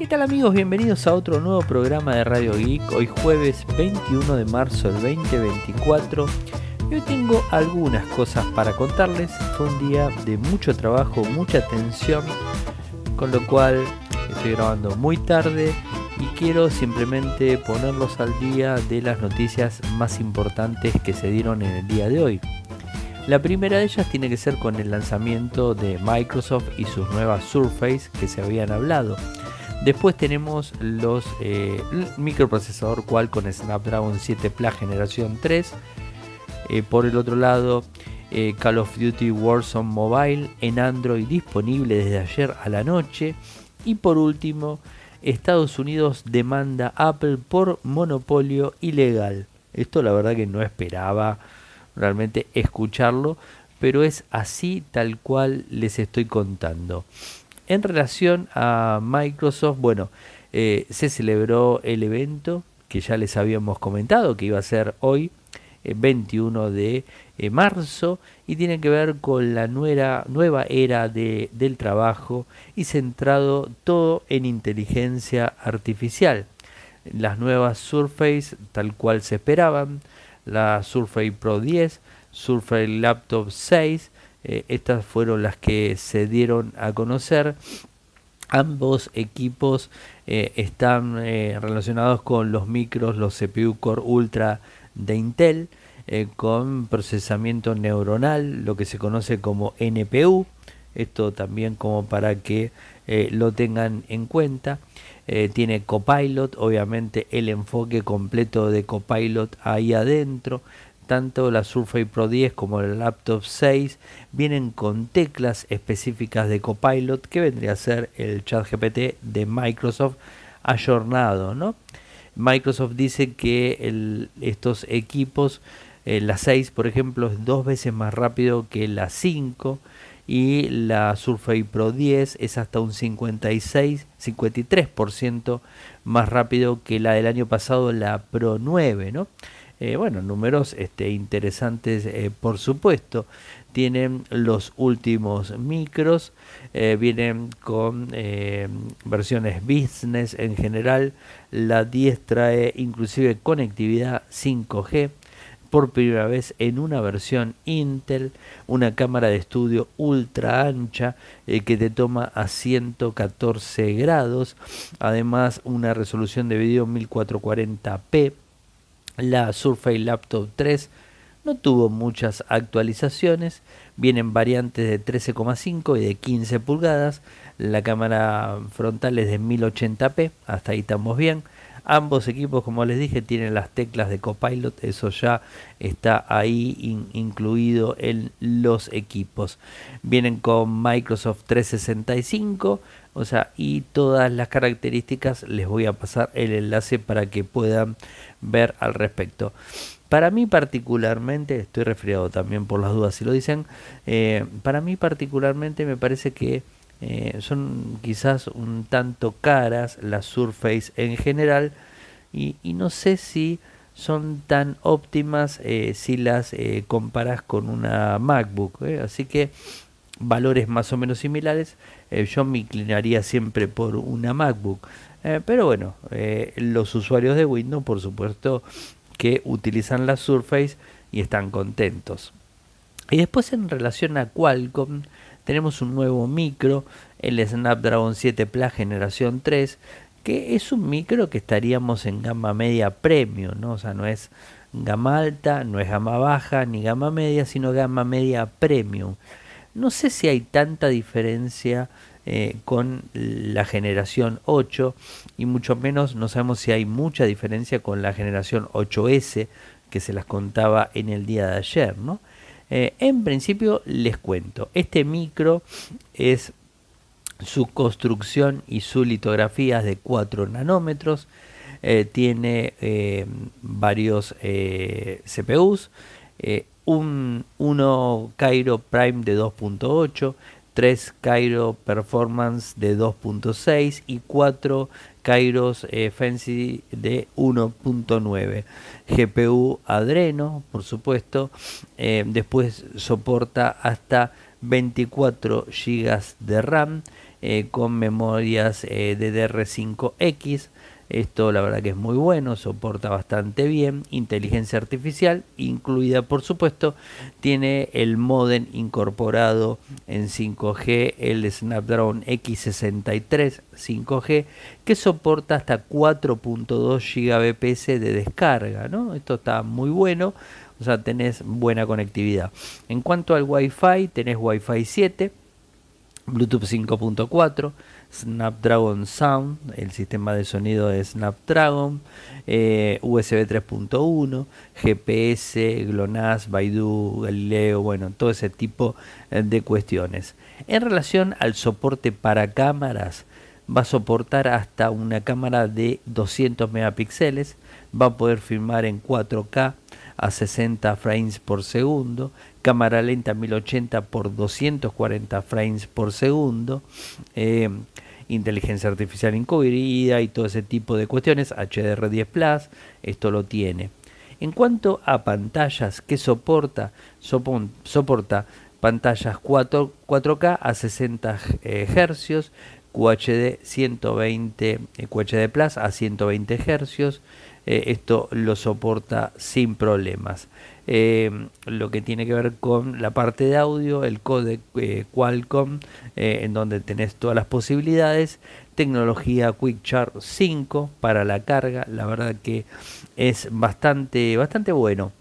¿Qué tal amigos? Bienvenidos a otro nuevo programa de Radio Geek. Hoy jueves 21 de marzo del 2024. Yo tengo algunas cosas para contarles. Fue un día de mucho trabajo, mucha tensión, con lo cual estoy grabando muy tarde y quiero simplemente ponerlos al día de las noticias más importantes que se dieron en el día de hoy. La primera de ellas tiene que ser con el lanzamiento de Microsoft y sus nuevas Surface que se habían hablado. Después tenemos los eh, microprocesador Qualcomm Snapdragon 7 Plus generación 3. Eh, por el otro lado, eh, Call of Duty Warzone Mobile en Android disponible desde ayer a la noche. Y por último, Estados Unidos demanda Apple por monopolio ilegal. Esto la verdad que no esperaba realmente escucharlo, pero es así tal cual les estoy contando. En relación a Microsoft, bueno, eh, se celebró el evento que ya les habíamos comentado que iba a ser hoy, 21 eh, de eh, marzo, y tiene que ver con la nueva, era del trabajo y centrado todo en inteligencia artificial. Las nuevas Surface, tal cual se esperaban, la Surface Pro 10, Surface Laptop 6, eh, estas fueron las que se dieron a conocer. Ambos equipos eh, están eh, relacionados con los micros, los CPU Core Ultra de Intel, con procesamiento neuronal, lo que se conoce como NPU. Esto también como para que lo tengan en cuenta. tiene Copilot, obviamente el enfoque completo de Copilot ahí adentro tanto la Surface Pro 10 como el Laptop 6 vienen con teclas específicas de Copilot que vendría a ser el chat GPT de Microsoft ayornado, ¿no? Microsoft dice que estos equipos, eh, la 6 por ejemplo, es dos veces más rápido que la 5 y la Surface Pro 10 es hasta un 56, 53% más rápido que la del año pasado, la Pro 9, ¿no? Eh, bueno, números este, interesantes eh, por supuesto. Tienen los últimos micros, eh, vienen con versiones business en general. La 10 trae inclusive conectividad 5G por primera vez en una versión Intel, una cámara de estudio ultra ancha que te toma a 114 grados, además una resolución de video 1440p la Surface Laptop 3 no tuvo muchas actualizaciones, vienen variantes de 13,5 y de 15 pulgadas, la cámara frontal es de 1080p, hasta ahí estamos bien, Ambos equipos, como les dije, tienen las teclas de Copilot, eso ya está ahí incluido en los equipos. Vienen con Microsoft 365, o sea, y todas las características les voy a pasar el enlace para que puedan ver al respecto. Para mí particularmente, estoy resfriado también por las dudas si lo dicen, eh, para mí particularmente me parece que eh, son quizás un tanto caras las Surface en general y, no sé si son tan óptimas eh, si las eh, comparas con una MacBook. Así que valores más o menos similares, yo me inclinaría siempre por una MacBook. pero bueno, los usuarios de Windows, por supuesto, que utilizan la Surface y están contentos. Y después en relación a Qualcomm, tenemos un nuevo micro, el Snapdragon 7 Plus generación 3, que es un micro que estaríamos en gama media premium, ¿no? O sea, no es gama alta, no es gama baja ni gama media, sino gama media premium. No sé si hay tanta diferencia eh, con la generación 8 y mucho menos no sabemos si hay mucha diferencia con la generación 8S que se las contaba en el día de ayer, ¿no? Eh, en principio les cuento, este micro es su construcción y su litografía de 4 nanómetros, eh, tiene eh, varios CPUs, un 1 Cairo Prime de 2.8, 3 Cairo Performance de 2.6 y 4 Kairos eh, Fancy de 1.9. GPU Adreno, por supuesto. Eh, después soporta hasta 24 GB de RAM eh, con memorias DDR5X. Esto la verdad que es muy bueno, soporta bastante bien. Inteligencia artificial incluida por supuesto. Tiene el modem incorporado en 5G, el Snapdragon X63 5G, que soporta hasta 4.2 Gbps de descarga. ¿no? Esto está muy bueno. O sea, tenés buena conectividad. En cuanto al Wi-Fi, tenés Wi-Fi 7 Bluetooth 5.4, Snapdragon Sound, el sistema de sonido de Snapdragon, USB 3.1, GPS, GLONASS, Baidu, Galileo, bueno, todo ese tipo eh, de cuestiones. En relación al soporte para cámaras, va a soportar hasta una cámara de 200 megapíxeles, va a poder filmar en 4K a 60 frames por segundo, cámara lenta 1080 por 240 frames por segundo, eh, inteligencia artificial encubrida y todo ese tipo de cuestiones, HDR10 Plus, esto lo tiene. En cuanto a pantallas que soporta, soporta pantallas 4, k a 60 Hz, QHD 120 QHD Plus a 120 Hz. Eh, esto lo soporta sin problemas. Eh, lo que tiene que ver con la parte de audio, el codec eh, Qualcomm, eh, en donde tenés todas las posibilidades, tecnología Quick Charge 5 para la carga, la verdad que es bastante, bastante bueno.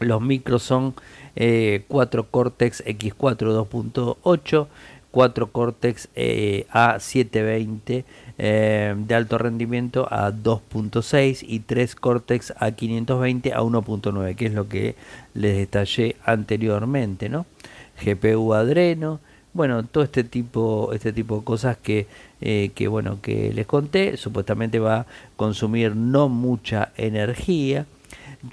Los micros son 4 Cortex X4 2.8. 4 Cortex eh, A720 eh, de alto rendimiento a 2.6 y 3 Cortex A520 a 1.9, que es lo que les detallé anteriormente, ¿no? GPU Adreno, bueno, todo este tipo, este tipo de cosas que, eh, que bueno, que les conté, supuestamente va a consumir no mucha energía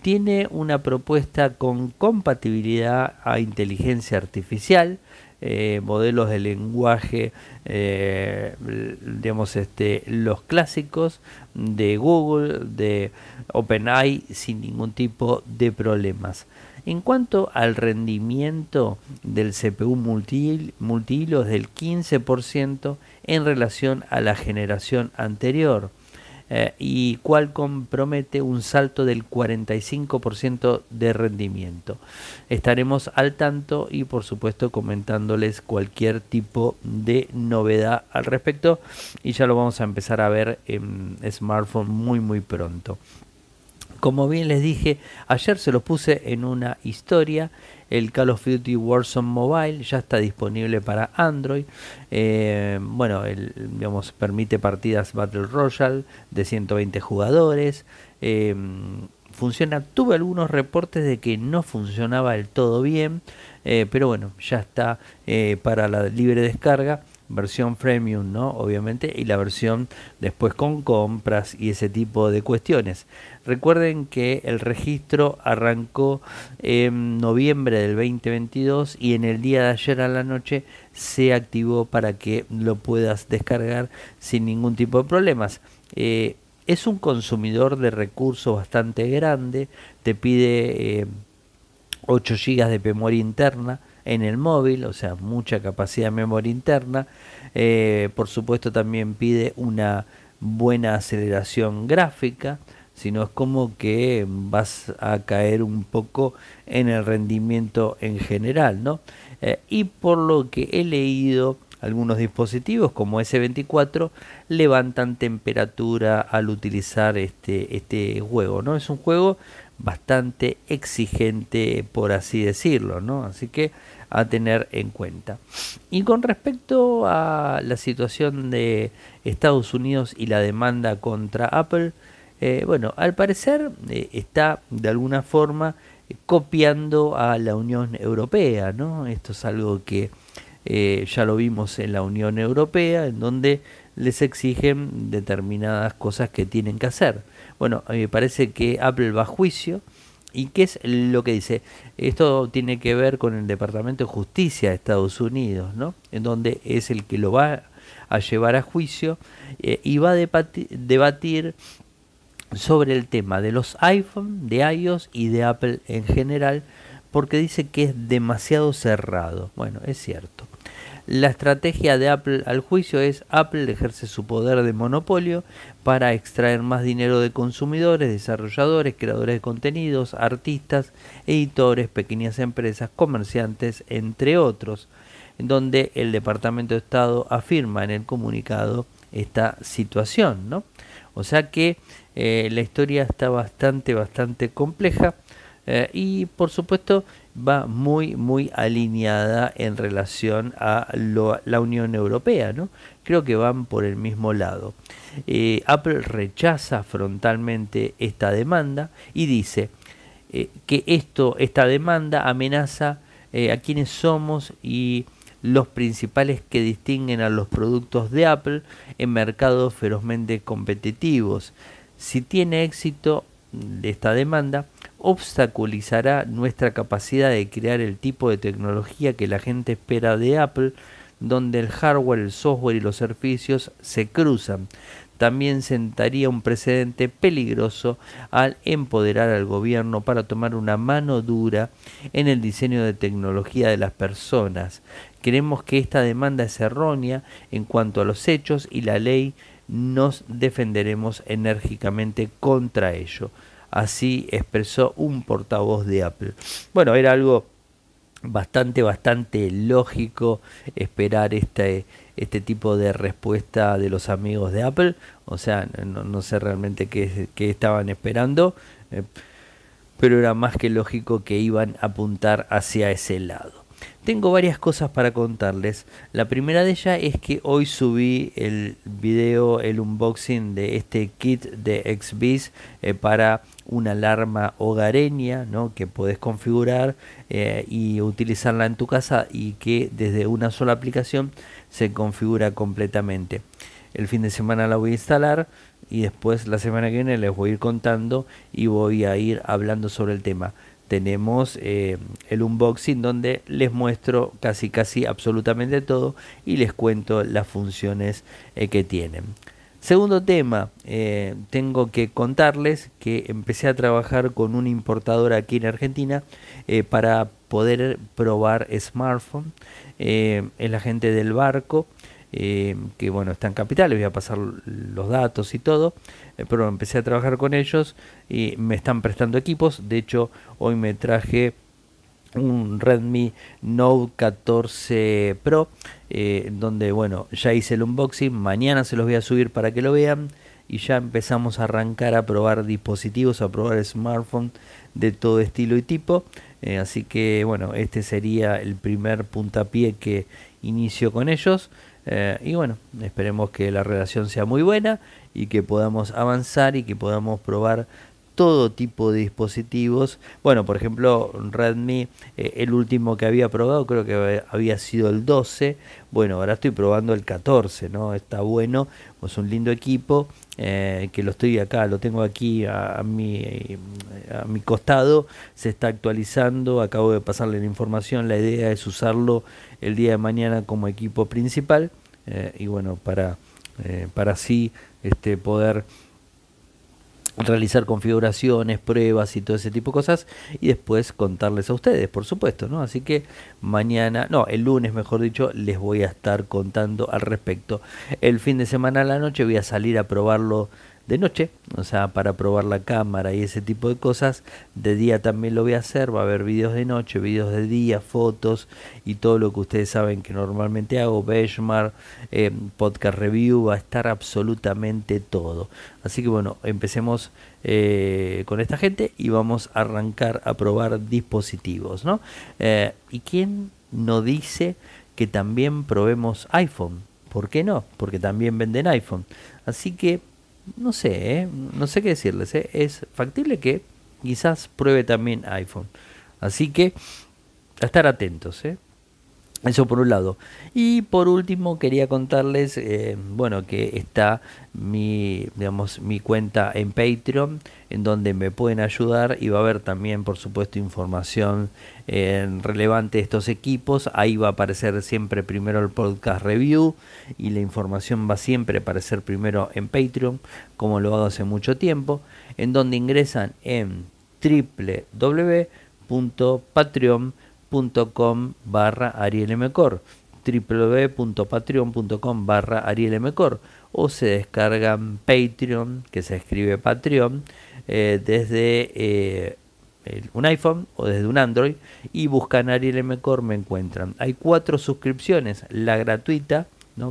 tiene una propuesta con compatibilidad a inteligencia artificial, eh, modelos de lenguaje, eh, digamos, este, los clásicos de Google, de OpenAI, sin ningún tipo de problemas. En cuanto al rendimiento del CPU multihilo multi es del 15% en relación a la generación anterior. Eh, y cual compromete un salto del 45% de rendimiento. Estaremos al tanto y por supuesto comentándoles cualquier tipo de novedad al respecto y ya lo vamos a empezar a ver en smartphone muy muy pronto. Como bien les dije, ayer se los puse en una historia el Call of Duty Warzone Mobile ya está disponible para Android. Eh, bueno, el, digamos, permite partidas Battle Royale de 120 jugadores. Eh, funciona, tuve algunos reportes de que no funcionaba del todo bien, eh, pero bueno, ya está para la libre descarga versión freemium, ¿no? Obviamente, y la versión después con compras y ese tipo de cuestiones. Recuerden que el registro arrancó en noviembre del 2022 y en el día de ayer a la noche se activó para que lo puedas descargar sin ningún tipo de problemas. Eh, es un consumidor de recursos bastante grande, te pide 8 eh, GB de memoria interna, en el móvil, o sea, mucha capacidad de memoria interna. Eh, por supuesto también pide una buena aceleración gráfica, si no es como que vas a caer un poco en el rendimiento en general, ¿no? Eh, y por lo que he leído, algunos dispositivos como S24 levantan temperatura al utilizar este, este juego, ¿no? Es un juego bastante exigente, por así decirlo, ¿no? Así que a tener en cuenta. Y con respecto a la situación de Estados Unidos y la demanda contra Apple, eh, bueno, al parecer eh, está de alguna forma copiando a la Unión Europea, ¿no? Esto es algo que eh, ya lo vimos en la Unión Europea, en donde les exigen determinadas cosas que tienen que hacer. Bueno, me parece que Apple va a juicio, ¿Y qué es lo que dice? Esto tiene que ver con el Departamento de Justicia de Estados Unidos, ¿no? En donde es el que lo va a llevar a juicio eh, y va a debatir, debatir sobre el tema de los iPhone, de iOS y de Apple en general, porque dice que es demasiado cerrado. Bueno, es cierto. La estrategia de Apple al juicio es Apple ejerce su poder de monopolio para extraer más dinero de consumidores, desarrolladores, creadores de contenidos, artistas, editores, pequeñas empresas, comerciantes, entre otros, donde el Departamento de Estado afirma en el comunicado esta situación, ¿no? O sea que eh, la historia está bastante, bastante compleja eh, y por supuesto va muy, muy alineada en relación a la Unión Europea, ¿no? Creo que van por el mismo lado. Eh, Apple rechaza frontalmente esta demanda y dice eh, que esto, esta demanda amenaza eh, a quienes somos y los principales que distinguen a los productos de Apple en mercados ferozmente competitivos. Si tiene éxito esta demanda, obstaculizará nuestra capacidad de crear el tipo de tecnología que la gente espera de Apple, donde el hardware, el software y los servicios se cruzan. También sentaría un precedente peligroso al empoderar al gobierno para tomar una mano dura en el diseño de tecnología de las personas. Creemos que esta demanda es errónea en cuanto a los hechos y la ley nos defenderemos enérgicamente contra ello. Así expresó un portavoz de Apple. Bueno, era algo bastante, bastante lógico esperar este, este tipo de respuesta de los amigos de Apple. O sea, no, sé realmente qué, estaban esperando, eh, pero era más que lógico que iban a apuntar hacia ese lado. Tengo varias cosas para contarles. La primera de ellas es que hoy subí el video, el unboxing de este kit de XBIS eh, para una alarma hogareña que puedes configurar eh, y utilizarla en tu casa y que desde una sola aplicación se configura completamente. El fin de semana la voy a instalar y después la semana que viene les voy a ir contando y voy a ir hablando sobre el tema tenemos eh, el unboxing donde les muestro casi casi absolutamente todo y les cuento las funciones eh, que tienen. Segundo tema, eh, tengo que contarles que empecé a trabajar con un importador aquí en Argentina para poder probar smartphone. es la gente del barco eh, que bueno, están en Capital, les voy a pasar los datos y todo, eh, pero empecé a trabajar con ellos y me están prestando equipos, de hecho hoy me traje un Redmi Note 14 Pro, eh, donde bueno, ya hice el unboxing, mañana se los voy a subir para que lo vean y ya empezamos a arrancar a probar dispositivos, a probar smartphones de todo estilo y tipo. así que bueno, este sería el primer puntapié que inicio con ellos. Eh, y bueno, esperemos que la relación sea muy buena y que podamos avanzar y que podamos probar todo tipo de dispositivos. Bueno, por ejemplo, Redmi, eh, el último que había probado creo que había sido el 12. Bueno, ahora estoy probando el 14, ¿no? Está bueno, es un lindo equipo eh, que lo estoy acá, lo tengo aquí a, mi, a mi costado. Se está actualizando, acabo de pasarle la información. La idea es usarlo el día de mañana como equipo principal. Eh, y bueno, para, eh, para así este, poder realizar configuraciones, pruebas y todo ese tipo de cosas y después contarles a ustedes, por supuesto, ¿no? Así que mañana, no, el lunes mejor dicho, les voy a estar contando al respecto. El fin de semana a la noche voy a salir a probarlo de noche, o sea, para probar la cámara y ese tipo de cosas. De día también lo voy a hacer, va a haber videos de noche, videos de día, fotos y todo lo que ustedes saben que normalmente hago, benchmark, eh, podcast review, va a estar absolutamente todo. Así que bueno, empecemos eh, con esta gente y vamos a arrancar a probar dispositivos, ¿no? Eh, ¿Y quién no dice que también probemos iPhone? ¿Por qué no? Porque también venden iPhone. Así que no sé, ¿eh? no sé qué decirles. ¿eh? Es factible que quizás pruebe también iPhone. Así que a estar atentos. ¿eh? Eso por un lado. Y por último quería contarles, eh, bueno, que está mi, mi cuenta en Patreon, en donde me pueden ayudar y va a haber también, por supuesto, información eh, relevante de estos equipos. Ahí va a aparecer siempre primero el podcast review y la información va siempre a aparecer primero en Patreon, como lo hago hace mucho tiempo, en donde ingresan en www.patreon.com .com barra arielmcor www.patreon.com barra arielmcor o se descargan Patreon, que se escribe Patreon, eh, desde eh, un iPhone o desde un Android y buscan Ariel me encuentran. Hay cuatro suscripciones, la gratuita,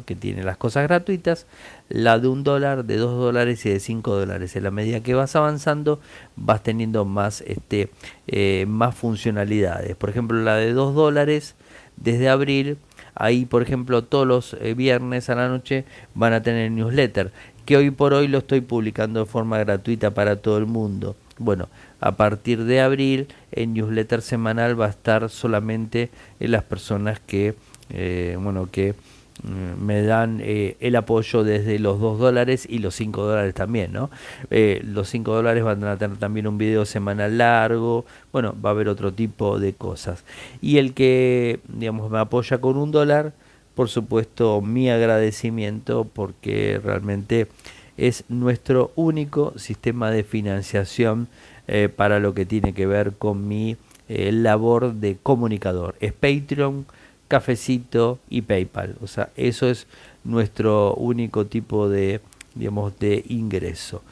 que tiene las cosas gratuitas, la de un dólar, de dos dólares y de cinco dólares. En la medida que vas avanzando, vas teniendo más, este, eh, más funcionalidades. Por ejemplo, la de dos dólares desde abril. Ahí, por ejemplo, todos los eh, viernes a la noche van a tener newsletter, que hoy por hoy lo estoy publicando de forma gratuita para todo el mundo. Bueno, a partir de abril, el newsletter semanal va a estar solamente en las personas que, eh, bueno, que me dan eh, el apoyo desde los 2 dólares y los 5 dólares también, ¿no? Eh, los 5 dólares van a tener también un video semanal largo, bueno, va a haber otro tipo de cosas. Y el que, digamos, me apoya con un dólar, por supuesto, mi agradecimiento porque realmente es nuestro único sistema de financiación eh, para lo que tiene que ver con mi labor de comunicador. Es Patreon cafecito y PayPal. O sea, eso es nuestro único tipo de, digamos, de ingreso.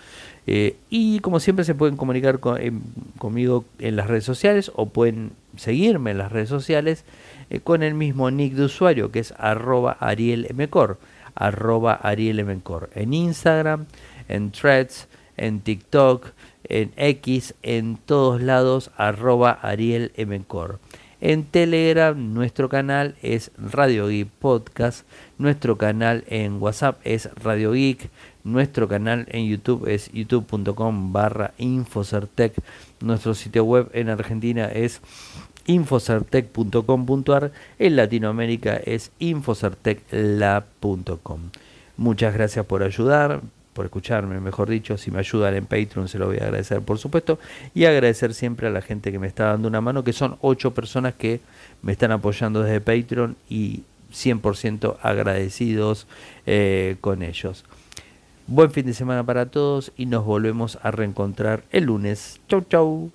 Eh, y como siempre se pueden comunicar em, conmigo en las redes sociales o pueden seguirme en las redes sociales eh, con el mismo nick de usuario que es arroba arielmcor, arroba arielmcor en Instagram, en threads, en TikTok, en X, en todos lados arroba arielmcor. En Telegram nuestro canal es Radio Geek Podcast, nuestro canal en WhatsApp es Radio Geek, nuestro canal en YouTube es youtube.com barra Infocertec, nuestro sitio web en Argentina es infocertec.com.ar, en Latinoamérica es infocertecla.com. Muchas gracias por ayudar, por escucharme, mejor dicho. Si me ayudan en Patreon se lo voy a agradecer, por supuesto. Y agradecer siempre a la gente que me está dando una mano, que son ocho personas que me están apoyando desde Patreon y 100% agradecidos eh, con ellos. Buen fin de semana para todos y nos volvemos a reencontrar el lunes. Chau, chau.